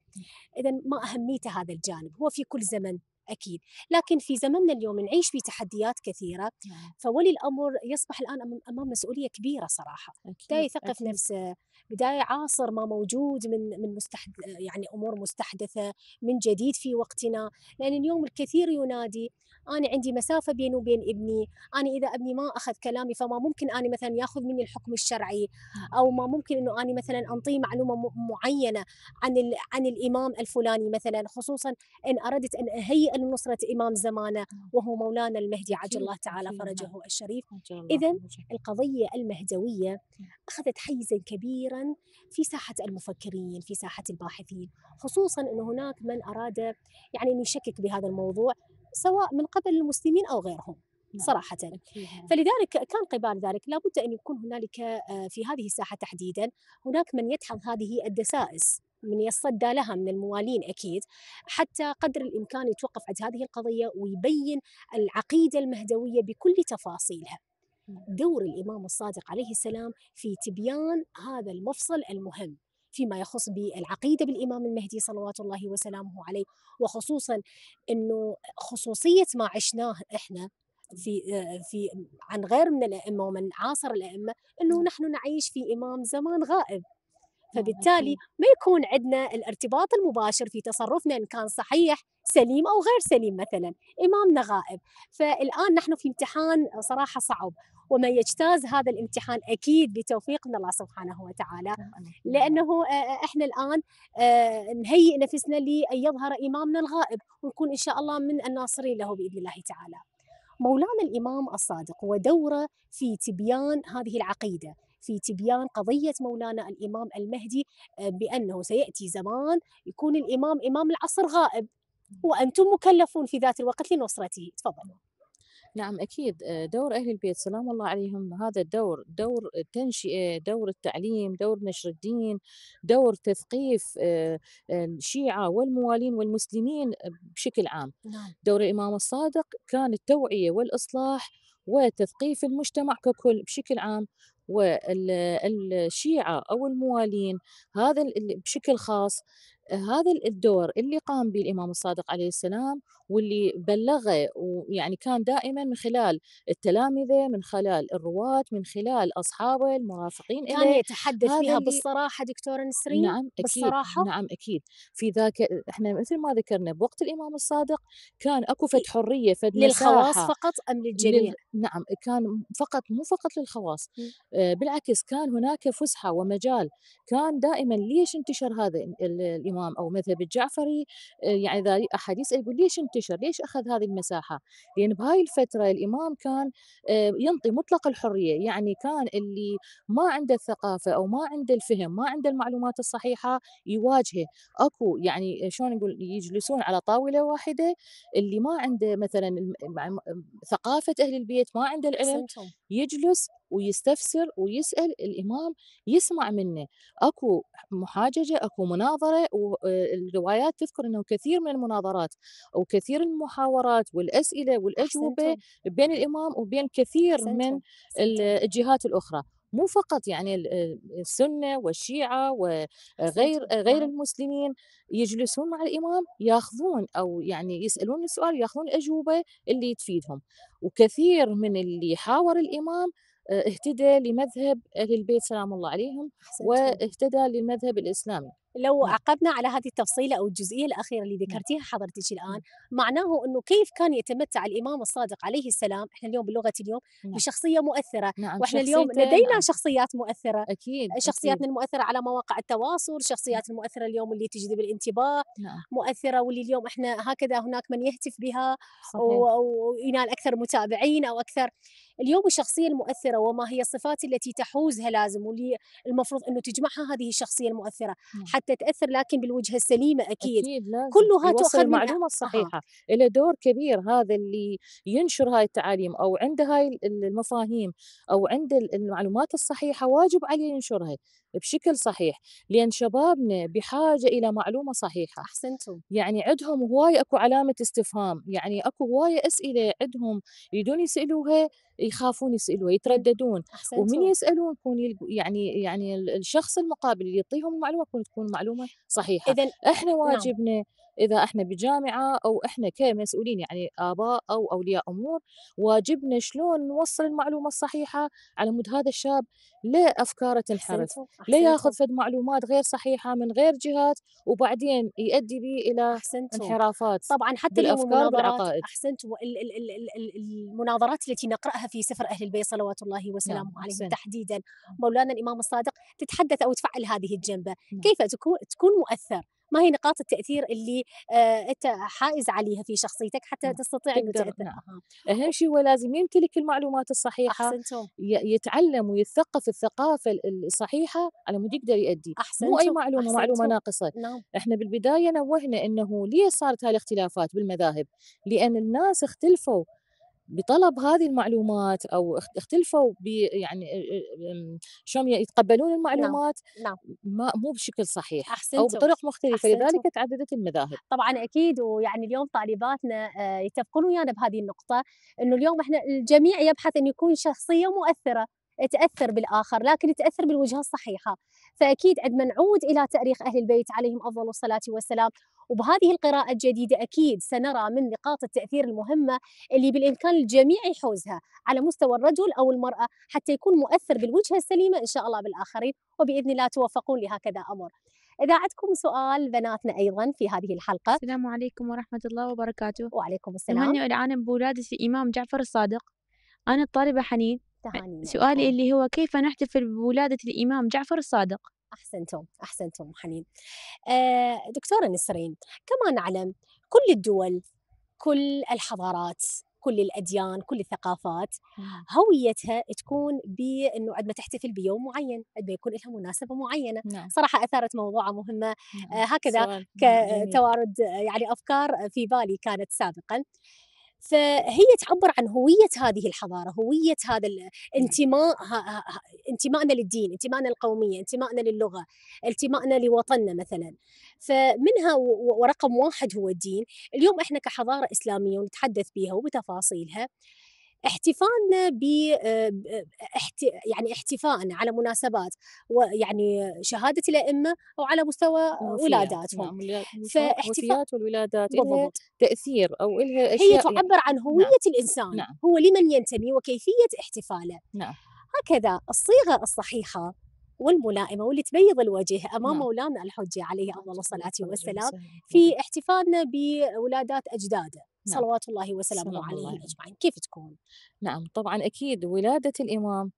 إذا ما أهميته هذا الجانب هو في كل زمن اكيد لكن في زمننا اليوم نعيش في تحديات كثيره نعم. فولي الامر يصبح الان امام مسؤوليه كبيره صراحه بدايه يثقف نفسه بدايه عاصر ما موجود من من مستحد يعني امور مستحدثه من جديد في وقتنا لان اليوم الكثير ينادي انا عندي مسافه بيني وبين ابني انا اذا ابني ما اخذ كلامي فما ممكن انا مثلا ياخذ مني الحكم الشرعي نعم. او ما ممكن انه انا مثلا انطيه معلومه معينه عن عن الامام الفلاني مثلا خصوصا ان اردت ان اهيئ وسائل نصرة إمام زمانه آه. وهو مولانا المهدي عجل الله تعالى فرجه نعم. الشريف إذا القضية المهدوية نعم. أخذت حيزا كبيرا في ساحة المفكرين في ساحة الباحثين خصوصا أن هناك من أراد يعني أن يشكك بهذا الموضوع سواء من قبل المسلمين أو غيرهم نعم. صراحة فلذلك كان قبال ذلك لابد أن يكون هنالك آه، في هذه الساحة تحديدا هناك من يدحض هذه الدسائس من يصدى لها من الموالين اكيد حتى قدر الامكان يتوقف عند هذه القضيه ويبين العقيده المهدويه بكل تفاصيلها. دور الامام الصادق عليه السلام في تبيان هذا المفصل المهم فيما يخص بالعقيده بالامام المهدي صلوات الله وسلامه عليه وخصوصا انه خصوصيه ما عشناه احنا في آه، في عن غير من الائمه ومن عاصر الائمه انه نحن نعيش في امام زمان غائب فبالتالي ما يكون عندنا الارتباط المباشر في تصرفنا ان كان صحيح سليم او غير سليم مثلا امامنا غائب فالان نحن في امتحان صراحه صعب ومن يجتاز هذا الامتحان اكيد بتوفيق من الله سبحانه وتعالى لانه آه، آه، احنا الان آه، نهيئ نفسنا لان يظهر امامنا الغائب ونكون ان شاء الله من الناصرين له باذن الله تعالى مولانا الامام الصادق ودوره في تبيان هذه العقيده في تبيان قضية مولانا الإمام المهدي آه، بأنه سيأتي زمان يكون الإمام إمام العصر غائب وأنتم مكلفون في ذات الوقت لنصرته تفضلوا نعم أكيد آه، دور أهل البيت سلام الله عليهم هذا الدور دور التنشئة دور التعليم دور نشر الدين دور تثقيف آه، الشيعة والموالين والمسلمين بشكل عام نعم. دور الإمام الصادق كان التوعية والإصلاح وتثقيف المجتمع ككل بشكل عام والشيعة أو الموالين هذا بشكل خاص هذا الدور اللي قام به الإمام الصادق عليه السلام واللي بلغه ويعني كان دائما من خلال التلامذة من خلال الرواة من خلال أصحابه المرافقين كان يتحدث فيها بالصراحة دكتورة نسرين نعم أكيد بالصراحة نعم أكيد في ذاك احنا مثل ما ذكرنا بوقت الإمام الصادق كان أكو فد حرية فد للخواص فقط أم للجميع لل... نعم كان فقط مو فقط للخواص آه بالعكس كان هناك فسحة ومجال كان دائما ليش انتشر هذا الإمام الإمام أو مذهب الجعفري آه، يعني إذا أحد يسأل يقول ليش انتشر ليش أخذ هذه المساحة لأن يعني بهاي الفترة الإمام كان آه، ينطي مطلق الحرية يعني كان اللي ما عنده الثقافة أو ما عنده الفهم ما عنده المعلومات الصحيحة يواجهه أكو يعني شلون نقول يجلسون على طاولة واحدة اللي ما عنده مثلا ثقافة أهل البيت ما عنده العلم يجلس ويستفسر ويسأل الإمام يسمع منه أكو محاججة أكو مناظرة والروايات آه، تذكر أنه كثير من المناظرات وكثير من المحاورات والأسئلة والأجوبة بين الإمام وبين كثير من الجهات الأخرى مو فقط يعني آه، السنه والشيعه وغير آه، غير المسلمين يجلسون مع الامام ياخذون او يعني يسالون السؤال ياخذون الاجوبه اللي تفيدهم وكثير من اللي حاور الامام آه، اهتدى لمذهب أهل البيت سلام الله عليهم واهتدى للمذهب الإسلامي لو نعم. عقبنا على هذه التفصيلة أو الجزئية الأخيرة اللي نعم. ذكرتيها حضرتك الآن نعم. معناه أنه كيف كان يتمتع الإمام الصادق عليه السلام إحنا اليوم بلغة اليوم بشخصية مؤثرة نعم. وإحنا اليوم لدينا نعم. شخصيات مؤثرة أكيد شخصياتنا المؤثرة على مواقع التواصل شخصيات المؤثرة اليوم اللي تجذب الانتباه نعم. مؤثرة واللي اليوم إحنا هكذا هناك من يهتف بها وينال أكثر متابعين أو أكثر اليوم الشخصية المؤثرة وما هي الصفات التي تحوزها لازم واللي المفروض أنه تجمعها هذه الشخصية المؤثرة نعم. حتى تتاثر لكن بالوجهه السليمه اكيد, أكيد لازم. كلها تؤخذ المعلومه الصحيحه آه. دور كبير هذا اللي ينشر هاي التعاليم او عنده هاي المفاهيم او عنده المعلومات الصحيحه واجب عليه ينشرها بشكل صحيح لان شبابنا بحاجه الى معلومه صحيحه احسنتم يعني عندهم هواي اكو علامه استفهام يعني اكو هواي اسئله عندهم يريدون يسالوها يخافون يسالون يترددون أحسنتو. ومن يسالون يكون يعني يعني الشخص المقابل اللي يعطيهم المعلومه تكون معلومه صحيحه اذا احنا نعم. واجبنا نعم. اذا احنا بجامعه او احنا كمسؤولين يعني اباء او اولياء امور واجبنا شلون نوصل المعلومه الصحيحه على مود هذا الشاب لا افكاره تنحرف لا ياخذ فد معلومات غير صحيحه من غير جهات وبعدين يؤدي به الى أحسنتم. انحرافات طبعا حتى الافكار والعقائد احسنتم المناظرات التي نقراها في سفر أهل البيت صلوات الله نعم، وسلامه نعم. عليه تحديدا مولانا الإمام الصادق تتحدث أو تفعل هذه الجنبة نعم. كيف تكون, تكون مؤثر ما هي نقاط التاثير اللي آه، انت حائز عليها في شخصيتك حتى نعم، تستطيع ان تاثر نعم. اهم شيء هو لازم يمتلك المعلومات الصحيحه أحسنتم. يتعلم ويتثقف الثقافه الصحيحه على مود يقدر يؤدي مو اي معلومه أحسنتم. معلومه ناقصه نعم. احنا بالبدايه نوهنا انه ليه صارت هالاختلافات بالمذاهب لان الناس اختلفوا بطلب هذه المعلومات او اختلفوا يعني شلون يتقبلون نعم، المعلومات نعم. ما مو بشكل صحيح أحسنتم. او بطرق مختلفه أحسنتم. لذلك تعددت المذاهب طبعا اكيد ويعني اليوم طالباتنا آه، يتفقون ويانا بهذه النقطه انه اليوم احنا الجميع يبحث ان يكون شخصيه مؤثره تأثر بالآخر لكن تأثر بالوجهة الصحيحة فأكيد عندما نعود إلى تأريخ أهل البيت عليهم أفضل الصلاة والسلام وبهذه القراءة الجديدة أكيد سنرى من نقاط التأثير المهمة اللي بالإمكان الجميع يحوزها على مستوى الرجل أو المرأة حتى يكون مؤثر بالوجهة السليمة إن شاء الله بالآخرين وبإذن الله توفقون لهكذا أمر إذا عندكم سؤال بناتنا أيضا في هذه الحلقة السلام عليكم ورحمة الله وبركاته وعليكم السلام أهني العالم بولادة الإمام جعفر الصادق أنا الطالبة حنين تهاني سؤالي اللي هو كيف نحتفل بولادة الإمام جعفر الصادق أحسنتم أحسنتم حنين آه، دكتورة نسرين كما نعلم كل الدول كل الحضارات كل الاديان كل الثقافات نعم. هويتها تكون بانه عندما تحتفل بيوم معين عندما يكون لها مناسبه معينه نعم. صراحه اثارت موضوع مهمه نعم. آه، هكذا كتوارد يعني افكار في بالي كانت سابقا فهي تعبر عن هوية هذه الحضارة هوية هذا الانتماء نعم. انتمائنا للدين انتمائنا للقومية انتمائنا للغة انتمائنا لوطننا مثلا فمنها ورقم واحد هو الدين اليوم احنا كحضارة إسلامية ونتحدث بها وبتفاصيلها احتفالنا ب آه، يعني احتفاء على مناسبات ويعني شهاده الائمه او على مستوى ولاداتهم نعم. فاحتفالات والولادات بالضبط تاثير او الها اشياء هي تعبر عن هويه نعم. الانسان نعم. هو لمن ينتمي وكيفيه احتفاله نعم. هكذا الصيغه الصحيحه والملائمة واللي تبيض الوجه أمام نعم. مولانا الحجة عليه أفضل الصلاة والسلام في احتفالنا بولادات أجداده نعم. صلوات الله وسلامه عليه أجمعين كيف تكون؟ نعم طبعا أكيد ولادة الإمام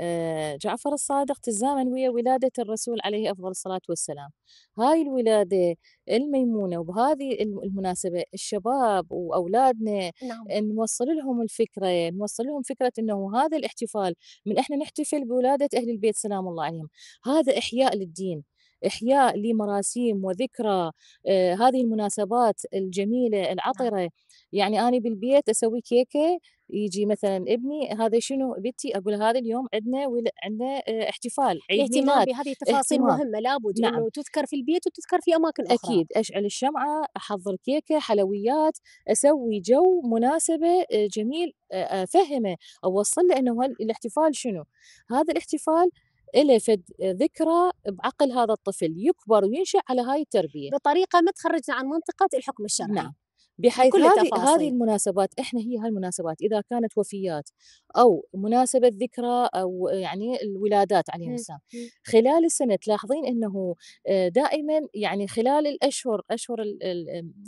آه، جعفر الصادق تزامن ويا ولادة الرسول عليه أفضل الصلاة والسلام هاي الولادة الميمونة وبهذه المناسبة الشباب وأولادنا نعم. نوصل لهم الفكرة نوصل لهم فكرة أنه هذا الاحتفال من إحنا نحتفل بولادة أهل البيت سلام الله عليهم هذا إحياء للدين إحياء لمراسيم وذكرى آه، هذه المناسبات الجميلة نعم. العطرة يعني أنا بالبيت أسوي كيكة يجي مثلا ابني هذا شنو بنتي اقول هذا اليوم عندنا ول... عندنا آه، احتفال عيد اهتمام بهذه التفاصيل مهمه لابد نعم. انه تذكر في البيت وتذكر في اماكن اخرى اكيد اشعل الشمعه احضر كيكه حلويات اسوي جو مناسبه آه، جميل افهمه آه، اوصل له انه الاحتفال شنو هذا الاحتفال له فد ذكرى بعقل هذا الطفل يكبر وينشا على هاي التربيه بطريقه ما تخرجنا عن منطقه الحكم الشرعي نعم بحيث كل هذه هذه المناسبات احنا هي هالمناسبات اذا كانت وفيات او مناسبه ذكرى او يعني الولادات عليهم السلام خلال السنه تلاحظين انه آه، دائما يعني خلال الاشهر اشهر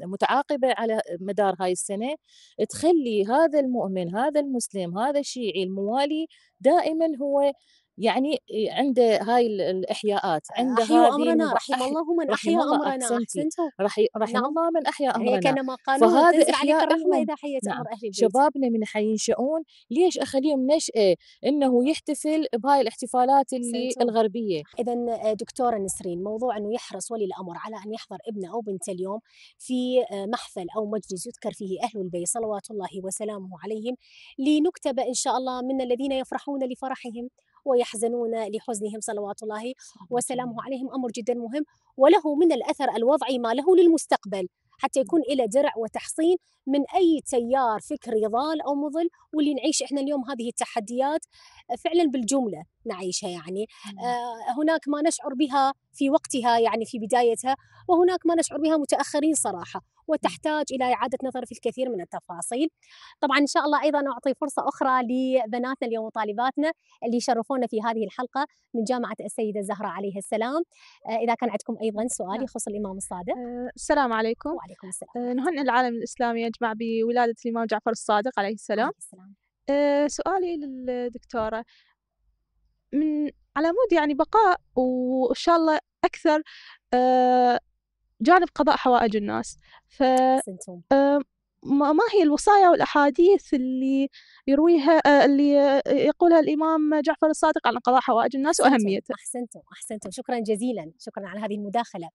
المتعاقبه على مدار هاي السنه تخلي هذا المؤمن هذا المسلم هذا الشيعي الموالي دائما هو يعني إيه، عنده هاي الاحياءات آه، عنده احيوا امرنا رحم الله من احيا امرنا احسنتوا رحم نعم. الله من احيا إيه، امرنا هي كما قالوا فهذا احياء الرحمه اذا حيت نعم. امر اهل البيت شبابنا من حينشؤون ليش اخليهم نشأه انه يحتفل بهاي الاحتفالات اللي سنتو. الغربيه اذا آه، دكتوره نسرين موضوع انه يحرص ولي الامر على ان يحضر ابنه او بنته اليوم في آه، محفل او مجلس يذكر فيه اهل البيت صلوات الله وسلامه عليهم لنكتب ان شاء الله من الذين يفرحون لفرحهم ويحزنون لحزنهم صلوات الله وسلامه عليهم أمر جدا مهم وله من الأثر الوضعي ما له للمستقبل حتى يكون إلى درع وتحصين من أي تيار فكري ضال أو مضل واللي نعيش إحنا اليوم هذه التحديات فعلا بالجملة نعيشها يعني آه، هناك ما نشعر بها في وقتها يعني في بدايتها وهناك ما نشعر بها متأخرين صراحة وتحتاج إلى إعادة نظر في الكثير من التفاصيل طبعا إن شاء الله أيضا أعطي فرصة أخرى لبناتنا اليوم وطالباتنا اللي شرفونا في هذه الحلقة من جامعة السيدة زهرة عليها السلام آه، إذا كان عندكم أيضا سؤال نعم. يخص الإمام الصادق آه، السلام عليكم وعليكم السلام آه، نهن العالم الإسلامي يجمع بولادة الإمام جعفر الصادق عليه السلام, عليه السلام. سؤالي للدكتورة من على مود يعني بقاء وإن شاء الله أكثر جانب قضاء حوائج الناس ف ما هي الوصايا والأحاديث اللي يرويها آه، اللي يقولها الإمام جعفر الصادق عن قضاء حوائج الناس أحسنتم وأهميته أحسنتم أحسنتم شكرا جزيلا شكرا على هذه المداخلة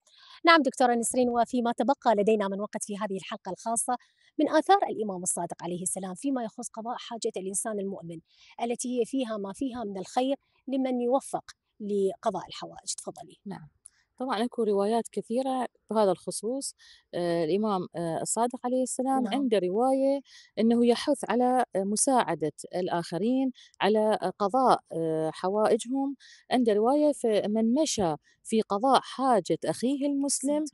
نعم دكتورة نسرين وفيما تبقى لدينا من وقت في هذه الحلقة الخاصة من آثار الإمام الصادق عليه السلام فيما يخص قضاء حاجة الإنسان المؤمن التي هي فيها ما فيها من الخير لمن يوفق لقضاء الحوائج تفضلي نعم طبعا اكو روايات كثيره بهذا الخصوص آه، الإمام آه، الصادق عليه السلام نعم. عنده رواية أنه يحث على آه، مساعدة الآخرين على قضاء حوائجهم عنده رواية فمن مشى في قضاء حاجة أخيه المسلم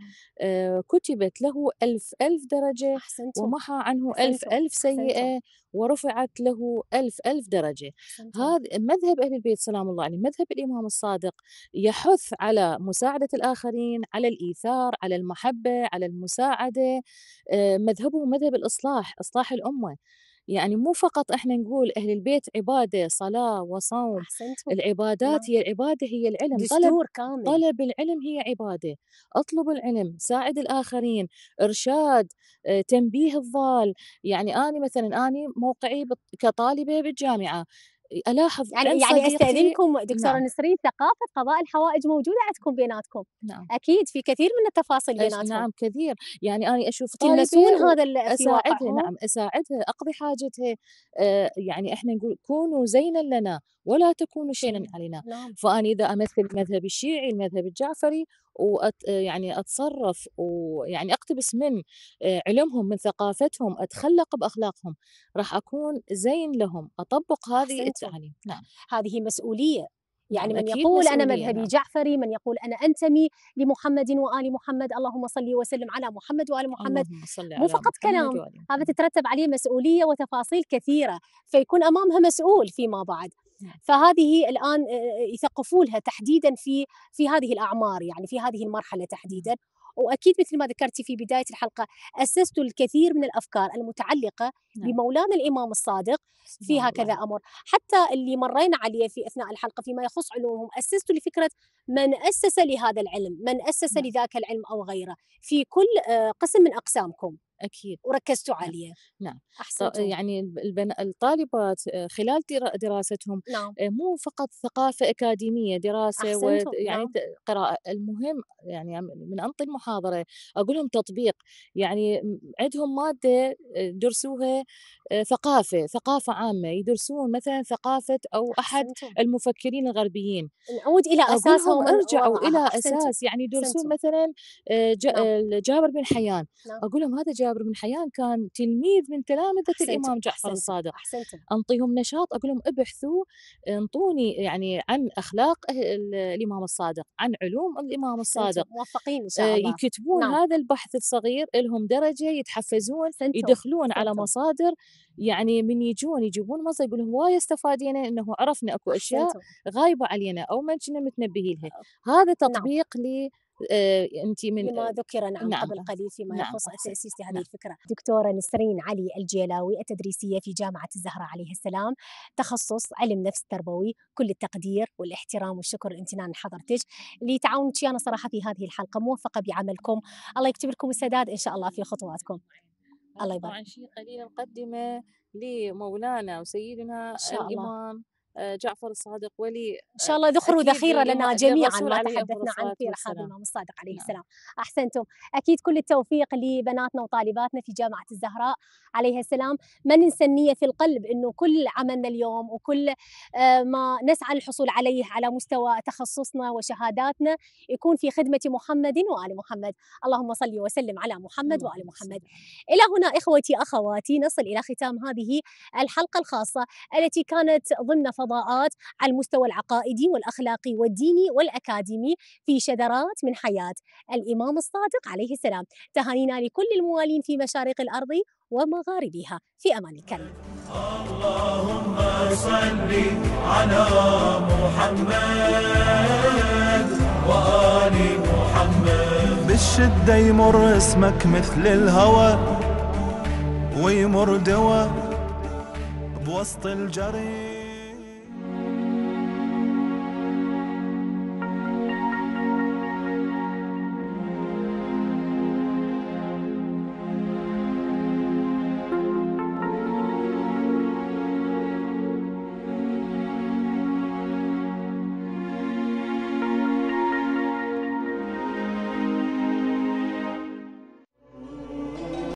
كتبت له ألف ألف درجة أحسنتم. ومحى عنه أحسنتم. ألف ألف سيئة ورفعت له ألف ألف درجة هذا مذهب أهل البيت سلام الله عليه مذهب الإمام الصادق يحث على مساعدة الآخرين على الإيثار على المحبة على المساعدة آه، مذهبه مذهب الإصلاح إصلاح الأمة يعني مو فقط احنا نقول اهل البيت عباده صلاه وصوم أحسنتم. العبادات نعم. هي العباده هي العلم طلب كامل. طلب العلم هي عباده اطلب العلم ساعد الاخرين ارشاد آه، تنبيه الضال يعني اني مثلا اني موقعي كطالبه بالجامعه الاحظ يعني يعني استاذنكم دكتوره نعم. نسرين ثقافه قضاء الحوائج موجوده عندكم بيناتكم نعم. اكيد في كثير من التفاصيل بيناتكم نعم كثير يعني انا اشوف طيب، تلمسون هذا اساعدها نعم اساعدها اقضي حاجتها آه يعني احنا نقول كونوا زينا لنا ولا تكونوا شينا علينا نعم. فانا اذا امثل المذهب الشيعي المذهب الجعفري وأت يعني أتصرف ويعني أقتبس من آه، علمهم من ثقافتهم أتخلق بأخلاقهم راح أكون زين لهم أطبق هذه التعليم نعم هذه مسؤولية يعني من يقول أنا مذهبي نعم. جعفري من يقول أنا أنتمي لمحمد وآل محمد اللهم صل وسلم على محمد وآل محمد مو فقط كلام هذا تترتب عليه مسؤولية وتفاصيل كثيرة فيكون أمامها مسؤول فيما بعد فهذه الان يثقفوا لها تحديدا في في هذه الاعمار يعني في هذه المرحله تحديدا واكيد مثل ما ذكرتي في بدايه الحلقه اسست الكثير من الافكار المتعلقه نعم. بمولانا الامام الصادق في نعم. هكذا امر حتى اللي مرينا عليه في اثناء الحلقه فيما يخص علومهم اسست لفكره من اسس لهذا العلم من اسس نعم. لذاك العلم او غيره في كل قسم من اقسامكم اكيد وركزتوا نعم، عليه نعم آه، احسنتم يعني البن... الطالبات خلال دراستهم نعم. آه، مو فقط ثقافه اكاديميه دراسه و... يعني نعم. قراءه المهم يعني من انطي المحاضره اقول لهم تطبيق يعني عندهم ماده آه، درسوها ثقافه ثقافه عامه يدرسون مثلا ثقافه او احد أحسنتم. المفكرين الغربيين نعود الى اساسهم ارجعوا الى اساس يعني يدرسون مثلا نعم. جابر بن حيان نعم. اقول لهم هذا جابر جابر بن حيان كان تلميذ من تلامذة الإمام جعفر الصادق أحسنتم. أنطيهم نشاط أقول لهم ابحثوا انطوني يعني عن أخلاق أه، الإمام الصادق عن علوم الإمام الصادق موفقين إن شاء آه، الله يكتبون نعم. هذا البحث الصغير لهم درجة يتحفزون أحسنتم. يدخلون أحسنتم. على مصادر يعني من يجون يجيبون مصدر يقولون هواية استفادينا أنه عرفنا أكو أشياء غايبة علينا أو ما كنا متنبهين لها أه، هذا نعم. تطبيق نعم. آه، انت من ما آه، ذكر نعم, نعم. قبل قليل فيما نعم. يخص تاسيس هذه نعم. الفكره دكتوره نسرين علي الجيلاوي التدريسيه في جامعه الزهراء عليه السلام تخصص علم نفس تربوي كل التقدير والاحترام والشكر والامتنان لحضرتك لتعاونك انا صراحه في هذه الحلقه موفقه بعملكم الله يكتب لكم السداد ان شاء الله في خطواتكم الله يبارك طبعا شيء قليل نقدمه لمولانا وسيدنا الامام آه، جعفر الصادق ولي ان آه، شاء الله ذخروا ذخيره لنا جميعا ما تحدثنا عنه في رحاب الامام الصادق عليه نعم. السلام احسنتم اكيد كل التوفيق لبناتنا وطالباتنا في جامعه الزهراء عليها السلام ما ننسى النيه في القلب انه كل عملنا اليوم وكل آه، ما نسعى للحصول عليه على مستوى تخصصنا وشهاداتنا يكون في خدمه محمد وال محمد اللهم صل وسلم على محمد وال محمد الى هنا اخوتي اخواتي نصل الى ختام هذه الحلقه الخاصه التي كانت ضمن الفضاءات على المستوى العقائدي والاخلاقي والديني والاكاديمي في شذرات من حياه الامام الصادق عليه السلام تهانينا لكل الموالين في مشارق الارض ومغاربها في امان الكريم اللهم صل على محمد وال محمد بالشده يمر اسمك مثل الهوى ويمر دوا بوسط الجري